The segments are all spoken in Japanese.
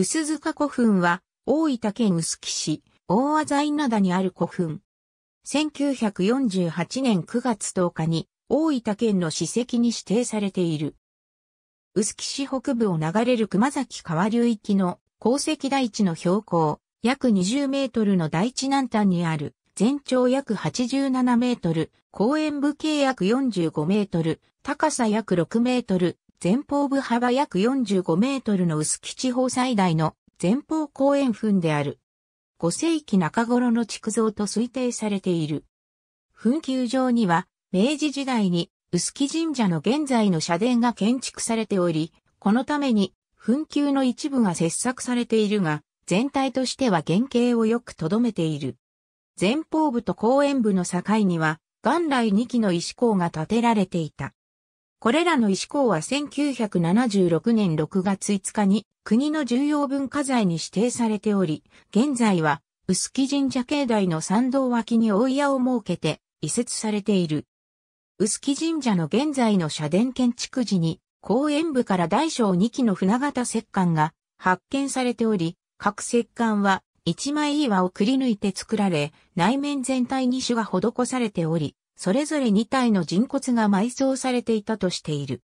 薄塚古墳は、大分県薄木市、大和在灘にある古墳。1948年9月10日に、大分県の史跡に指定されている。薄木市北部を流れる熊崎川流域の鉱石台地の標高、約20メートルの台地南端にある、全長約87メートル、公園部径約45メートル、高さ約6メートル、前方部幅約45メートルの臼杵地方最大の前方公園墳である。5世紀中頃の築造と推定されている。墳丘上には、明治時代に臼杵神社の現在の社殿が建築されており、このために墳丘の一部が切削されているが、全体としては原型をよく留めている。前方部と公園部の境には、元来2基の石工が建てられていた。これらの石膏は1976年6月5日に国の重要文化財に指定されており、現在は薄木神社境内の参道脇に大屋を設けて移設されている。薄木神社の現在の社殿建築時に公園部から大小2基の船型石棺が発見されており、各石棺は一枚岩をくり抜いて作られ、内面全体に種が施されており、それぞれ2体の人骨が埋葬されていたとしている。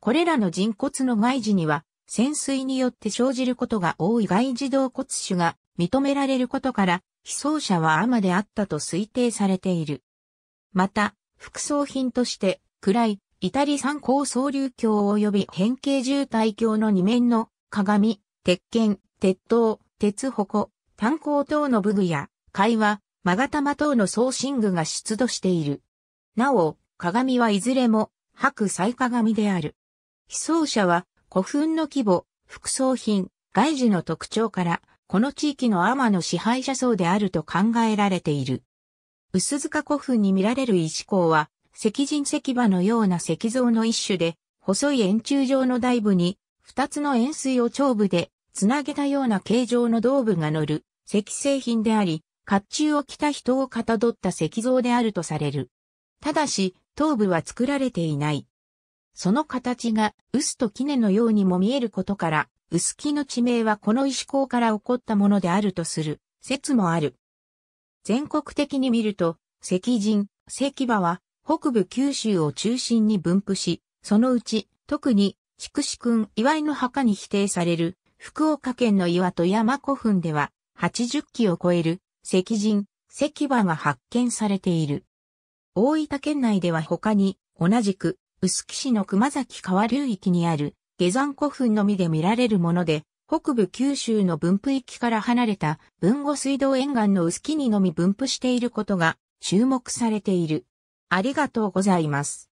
これらの人骨の外事には、潜水によって生じることが多い外事動骨種が認められることから、被葬者はアマであったと推定されている。また、副葬品として、暗い、イタリ山高層流橋及び変形渋滞橋の二面の鏡、鉄剣、鉄塔、鉄矛、炭鉱等の武具や、会話、マガタマ等の送信具が出土している。なお、鏡はいずれも、白彩鏡である。被葬者は、古墳の規模、副葬品、外事の特徴から、この地域の天の支配者層であると考えられている。薄塚古墳に見られる石工は、石人石馬のような石像の一種で、細い円柱状の台部に、二つの円錐を頂部で、つなげたような形状の胴部が乗る、石製品であり、甲冑を着た人をかたどった石像であるとされる。ただし、頭部は作られていない。その形が、薄と杵のようにも見えることから、薄木の地名はこの石工から起こったものであるとする、説もある。全国的に見ると、石人、石馬は、北部九州を中心に分布し、そのうち、特に、筑紫君岩井の墓に否定される、福岡県の岩戸山古墳では、80基を超える石人、石馬が発見されている。大分県内では他に、同じく、臼杵市の熊崎川流域にある、下山古墳のみで見られるもので、北部九州の分布域から離れた文後水道沿岸の臼杵にのみ分布していることが注目されている。ありがとうございます。